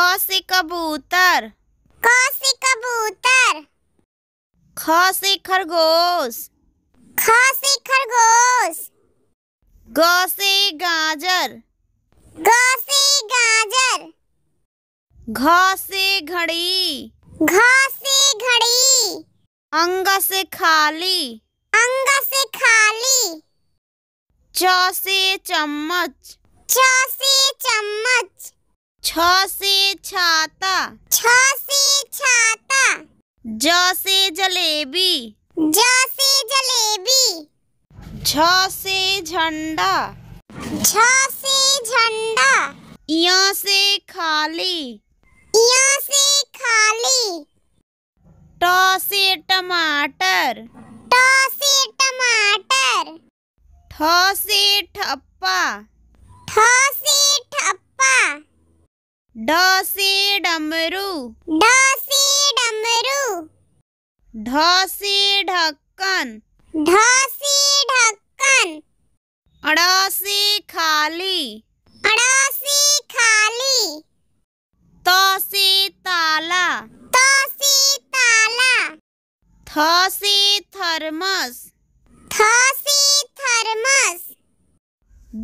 क कबूतर क कबूतर ख खरगोश ख खरगोश ग गाजर ग गाजर घ घड़ी घ घड़ी अंग से खाली अंग से खाली च चम्मच च चम्मच छ से छाता छ से छाता ज से जलेबी ज से जलेबी झ से झंडा झ से झंडा य से खाली य से खाली ट से टमाटर ट से टमाटर ठ से ठप्पा ठ से ठप्पा ड डमरू ढ डमरू ढ ढक्कन ढ ढक्कन अड़ोसी खाली अड़ोसी खाली तोसी ताला तोसी ताला थोसी थर्मस थोसी थर्मस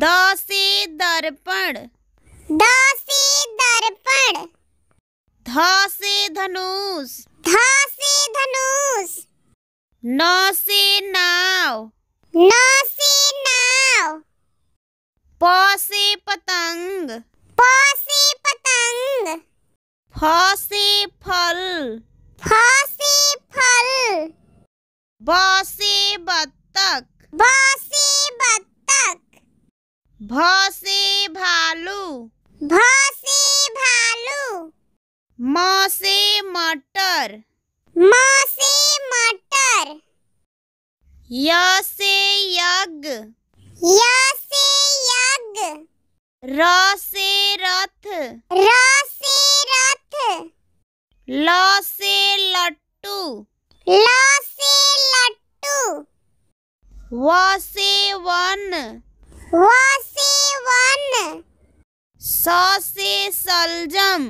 दोसी दर्पण दोसी धनुष ध से धनुष न से नाव न से नाव प से पतंग प से पतंग फ से फल फ से फल ब से बत्तख ब से बत्तख भ से भालू भा मासे मटर मासे मटर यासे यग यासे यग रासे रथ रासे रथ लासे लट्टू लासे लट्टू वासे वन वासे वन सासे सलजम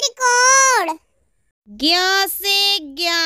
கத்திரிக்கோள் கியாசே கியா